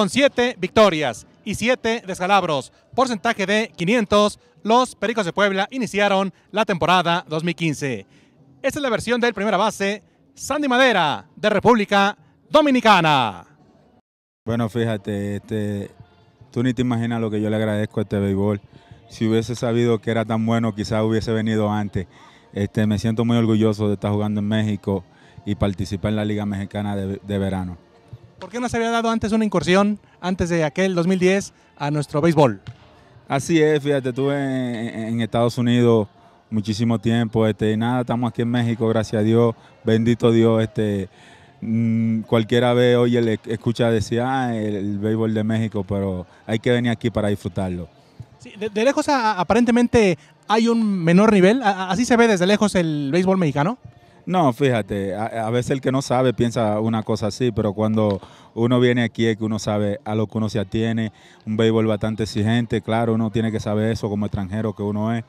con 7 victorias y 7 descalabros, porcentaje de 500, los Pericos de Puebla iniciaron la temporada 2015. Esta es la versión del primera base, Sandy Madera, de República Dominicana. Bueno, fíjate, este, tú ni te imaginas lo que yo le agradezco a este béisbol. Si hubiese sabido que era tan bueno, quizás hubiese venido antes. Este, me siento muy orgulloso de estar jugando en México y participar en la Liga Mexicana de Verano. ¿Por qué no se había dado antes una incursión, antes de aquel 2010, a nuestro béisbol? Así es, fíjate, estuve en, Estados Unidos muchísimo tiempo, este, y nada, estamos aquí en México, gracias a Dios, bendito Dios, este, mm, cualquiera ve, oye, le escucha decir, ah, el, béisbol de México, pero hay que venir aquí para disfrutarlo. de, lejos aparentemente hay un menor nivel, ¿así se ve desde lejos el béisbol mexicano? No, fíjate, a, veces el que no sabe piensa una cosa así, pero cuando uno viene aquí es que uno sabe a lo que uno se atiene, un béisbol bastante exigente, claro, uno tiene que saber eso como extranjero que uno es.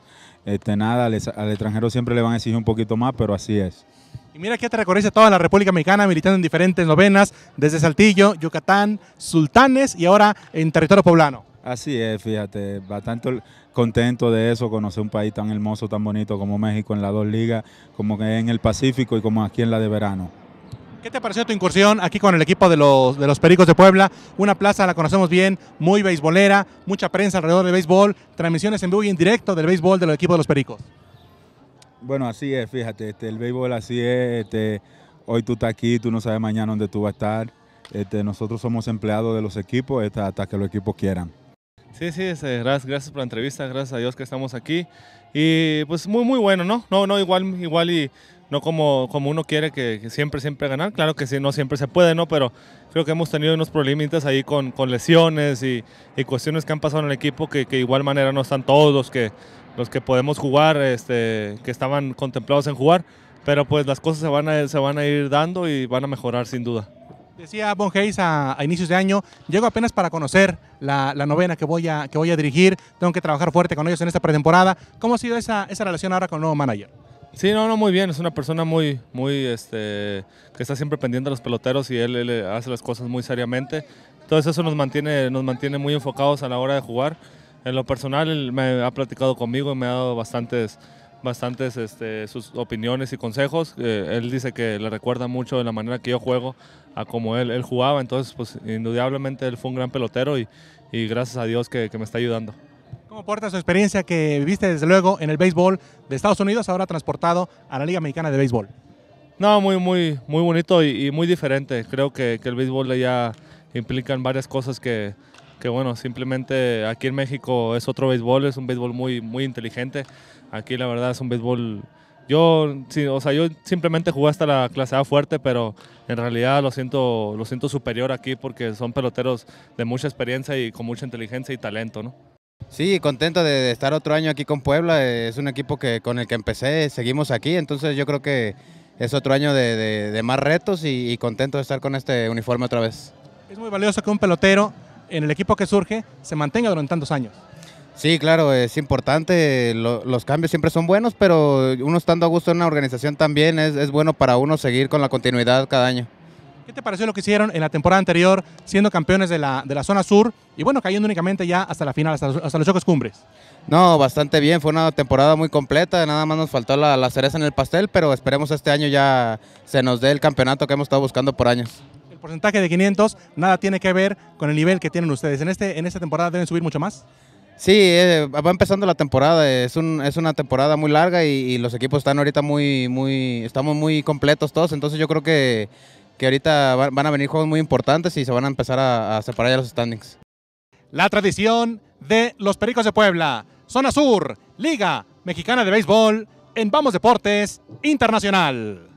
Este, nada, al, extranjero siempre le van a exigir un poquito más, pero así es. Y mira que te a toda la República Mexicana militando en diferentes novenas, desde Saltillo, Yucatán, Sultanes y ahora en territorio poblano. Así es, fíjate, bastante contento de eso, conocer un país tan hermoso, tan bonito como México en las dos ligas, como que en el Pacífico y como aquí en la de verano. ¿Qué te pareció tu incursión aquí con el equipo de los, Pericos de Puebla? Una plaza, la conocemos bien, muy beisbolera, mucha prensa alrededor del béisbol, transmisiones en vivo y en directo del béisbol del equipo de los Pericos. Bueno, así es, fíjate, este, el béisbol así es, este, hoy tú estás aquí, tú no sabes mañana dónde tú vas a estar. Este, nosotros somos empleados de los equipos hasta que los equipos quieran. Sí, sí, este, gracias, gracias por la entrevista, gracias a Dios que estamos aquí. Y pues muy, muy bueno, ¿no? No, no, igual, igual y no como, como uno quiere que, siempre, siempre ganar. Claro que sí, no siempre se puede, ¿no? Pero creo que hemos tenido unos problemitas ahí con, con lesiones y, cuestiones que han pasado en el equipo que, que de igual manera no están todos los que, los que podemos jugar, este, que estaban contemplados en jugar. Pero pues las cosas se van a, se van a ir dando y van a mejorar sin duda. Decía Bon a, inicios de año, llego apenas para conocer la, novena que voy, a, que voy a dirigir, tengo que trabajar fuerte con ellos en esta pretemporada. ¿Cómo ha sido esa, esa relación ahora con el nuevo manager? Sí, no, no, muy bien. Es una persona muy, muy, este, que está siempre pendiente de los peloteros y él, eh, hace las cosas muy seriamente. Entonces eso nos mantiene, nos mantiene muy enfocados a la hora de jugar. En lo personal, él me ha platicado conmigo y me ha dado bastantes bastantes este, sus opiniones y consejos. Eh, él dice que le recuerda mucho de la manera que yo juego a como él, él jugaba, entonces pues indudablemente él fue un gran pelotero y, gracias a Dios que, me está ayudando. ¿Cómo aporta su experiencia que viviste desde luego en el béisbol de Estados Unidos, ahora transportado a la Liga Mexicana de Béisbol? No, muy, muy, muy bonito y, muy diferente. Creo que, el béisbol ya implica implican varias cosas que, que bueno, simplemente aquí en México es otro béisbol, es un béisbol muy, muy inteligente. Aquí la verdad es un béisbol... Yo, o sea, yo simplemente jugué hasta la clase A fuerte, pero en realidad lo siento, lo siento superior aquí porque son peloteros de mucha experiencia y con mucha inteligencia y talento, ¿no? Sí, contento de estar otro año aquí con Puebla. Es un equipo que con el que empecé, seguimos aquí, entonces yo creo que es otro año de, más retos y, y, contento de estar con este uniforme otra vez. Es muy valioso que un pelotero en el equipo que surge se mantenga durante tantos años. Sí, claro, es importante. los cambios siempre son buenos, pero uno estando a gusto en una organización también es, bueno para uno seguir con la continuidad cada año. ¿Qué te pareció lo que hicieron en la temporada anterior, siendo campeones de la, de la zona sur y bueno, cayendo únicamente ya hasta la final, hasta, los chocos cumbres? No, bastante bien, fue una temporada muy completa, nada más nos faltó la, cereza en el pastel, pero esperemos este año ya se nos dé el campeonato que hemos estado buscando por años. El porcentaje de 500 nada tiene que ver con el nivel que tienen ustedes. ¿En, este, en esta temporada deben subir mucho más? Sí, eh, va empezando la temporada, es, es una temporada muy larga y, los equipos están ahorita muy, muy, estamos muy completos todos, entonces yo creo que, ahorita van, a venir juegos muy importantes y se van a empezar a, a separar ya los standings. La tradición de los Pericos de Puebla, Zona Sur, Liga Mexicana de Béisbol, en Vamos Deportes Internacional.